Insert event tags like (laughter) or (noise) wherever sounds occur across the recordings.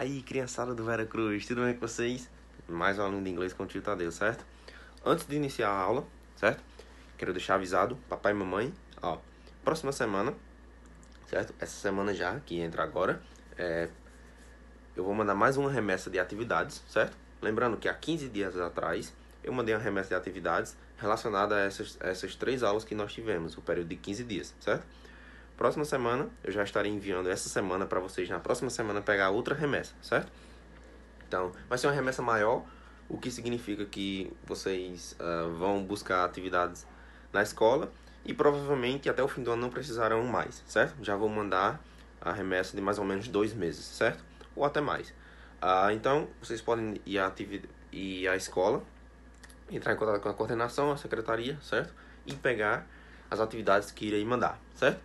aí, criançada do Vera Cruz, tudo bem com vocês? Mais um aluno de inglês com o tio Tadeu, certo? Antes de iniciar a aula, certo? Quero deixar avisado, papai e mamãe, ó, próxima semana, certo? Essa semana já, que entra agora, é, eu vou mandar mais uma remessa de atividades, certo? Lembrando que há 15 dias atrás, eu mandei uma remessa de atividades relacionada a essas, a essas três aulas que nós tivemos, o período de 15 dias, certo? próxima semana, eu já estarei enviando essa semana para vocês na próxima semana pegar outra remessa, certo? Então, vai ser uma remessa maior, o que significa que vocês uh, vão buscar atividades na escola e provavelmente até o fim do ano não precisarão mais, certo? Já vou mandar a remessa de mais ou menos dois meses, certo? Ou até mais. Uh, então, vocês podem ir à, atividade, ir à escola, entrar em contato com a coordenação, a secretaria, certo? E pegar as atividades que irei mandar, certo?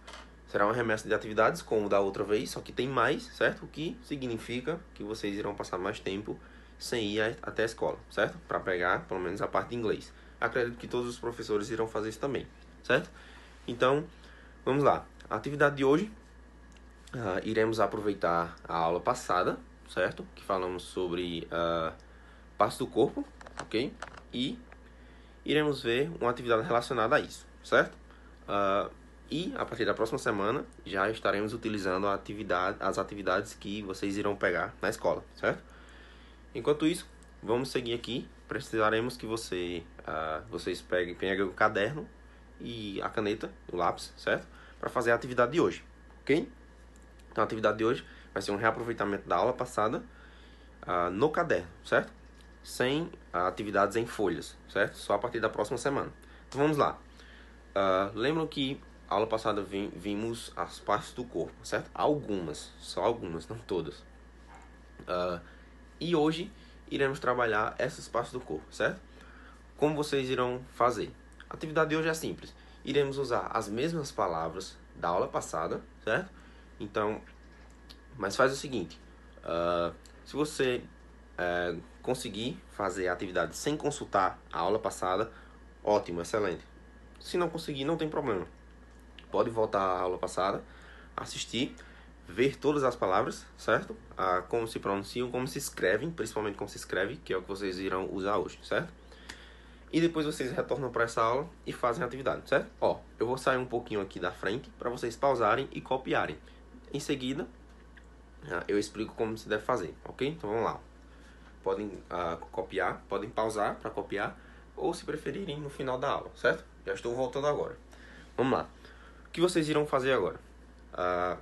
Será uma remessa de atividades como da outra vez, só que tem mais, certo? O que significa que vocês irão passar mais tempo sem ir até a escola, certo? Para pegar pelo menos a parte de inglês. Acredito que todos os professores irão fazer isso também, certo? Então, vamos lá. A atividade de hoje, uh, iremos aproveitar a aula passada, certo? Que falamos sobre uh, ah, parte do corpo, ok? E iremos ver uma atividade relacionada a isso, certo? Uh, e a partir da próxima semana já estaremos utilizando atividade, as atividades que vocês irão pegar na escola, certo? Enquanto isso, vamos seguir aqui. Precisaremos que você, uh, vocês peguem, peguem o caderno e a caneta, o lápis, certo? Para fazer a atividade de hoje, ok? Então a atividade de hoje vai ser um reaproveitamento da aula passada uh, no caderno, certo? Sem uh, atividades em folhas, certo? Só a partir da próxima semana. Então vamos lá. Uh, lembram que aula passada vimos as partes do corpo, certo? Algumas, só algumas, não todas. Uh, e hoje iremos trabalhar essas partes do corpo, certo? Como vocês irão fazer? A atividade de hoje é simples. Iremos usar as mesmas palavras da aula passada, certo? Então, mas faz o seguinte: uh, se você uh, conseguir fazer a atividade sem consultar a aula passada, ótimo, excelente. Se não conseguir, não tem problema pode voltar à aula passada, assistir, ver todas as palavras, certo? A ah, como se pronunciam, como se escrevem, principalmente como se escreve, que é o que vocês irão usar hoje, certo? E depois vocês retornam para essa aula e fazem a atividade, certo? Ó, eu vou sair um pouquinho aqui da frente para vocês pausarem e copiarem. Em seguida, ah, eu explico como se deve fazer, ok? Então vamos lá. Podem uh, copiar, podem pausar para copiar, ou se preferirem no final da aula, certo? Já estou voltando agora. Vamos lá que vocês irão fazer agora? Ah,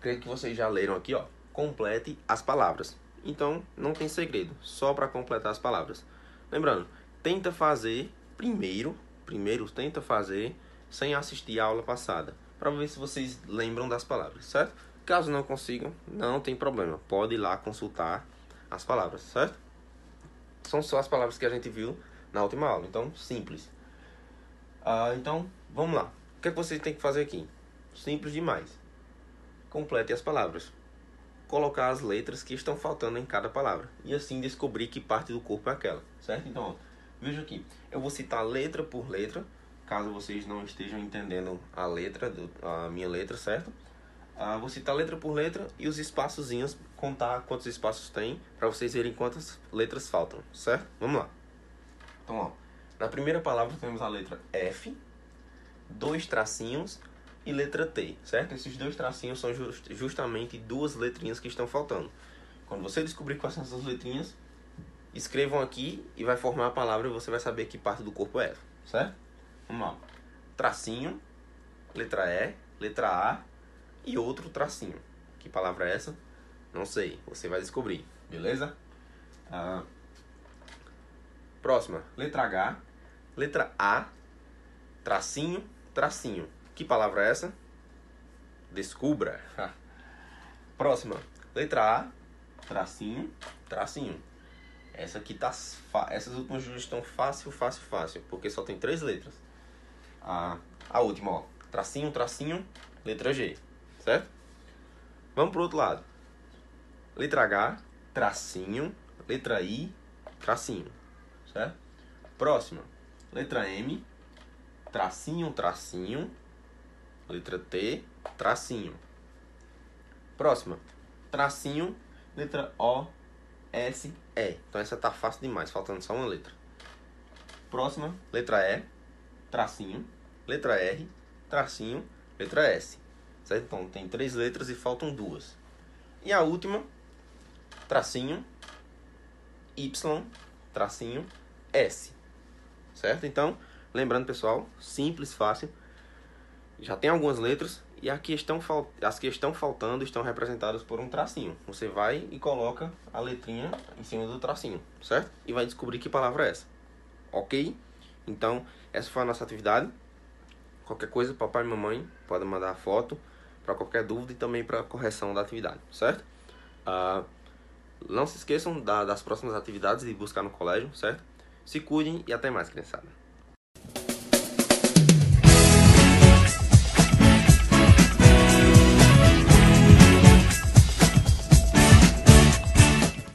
creio que vocês já leram aqui, ó. Complete as palavras. Então, não tem segredo, só para completar as palavras. Lembrando, tenta fazer primeiro, primeiro tenta fazer sem assistir a aula passada, para ver se vocês lembram das palavras, certo? Caso não consigam, não tem problema, pode ir lá consultar as palavras, certo? São só as palavras que a gente viu na última aula, então simples. Ah, então, vamos lá. O que, é que você tem que fazer aqui? Simples demais. Complete as palavras. Colocar as letras que estão faltando em cada palavra. E assim descobrir que parte do corpo é aquela. Certo? Então, veja aqui. Eu vou citar letra por letra. Caso vocês não estejam entendendo a letra, do, a minha letra, certo? Ah, vou citar letra por letra e os espaçozinhos, contar quantos espaços tem, para vocês verem quantas letras faltam, certo? Vamos lá. Então, ó, na primeira palavra temos a letra F, dois tracinhos e letra T, certo? Esses dois tracinhos são just, justamente duas letrinhas que estão faltando. Quando você descobrir quais são essas letrinhas, escrevam aqui e vai formar a palavra e você vai saber que parte do corpo é certo? Vamos lá. Tracinho, letra E, letra A e outro tracinho. Que palavra é essa? Não sei, você vai descobrir, beleza? Ah, próxima, letra H, letra A, tracinho, tracinho. Que palavra é essa? Descubra. (laughs) Próxima. Letra A, tracinho, tracinho. Essa aqui tá. Essas últimas duas estão fácil, fácil, fácil. Porque só tem três letras. A, a última, ó. Tracinho, tracinho, letra G. Certo? Vamos pro outro lado. Letra H, tracinho. Letra I, tracinho. Certo? Próxima. Letra M, tracinho, tracinho. Letra T, tracinho. Próxima. Tracinho, letra O, S, E. Então essa tá fácil demais, faltando só uma letra. Próxima, letra E, tracinho, letra R, tracinho, letra S. Certo? Então tem três letras e faltam duas. E a última, tracinho, Y, tracinho, S. Certo? Então, Lembrando, pessoal, simples, fácil. Já tem algumas letras e as que estão faltando estão representadas por um tracinho. Você vai e coloca a letrinha em cima do tracinho, certo? E vai descobrir que palavra é essa. Ok? Então, essa foi a nossa atividade. Qualquer coisa, papai e mamãe podem mandar a foto para qualquer dúvida e também para correção da atividade, certo? Uh, não se esqueçam da, das próximas atividades e buscar no colégio, certo? Se cuidem e até mais, criançada.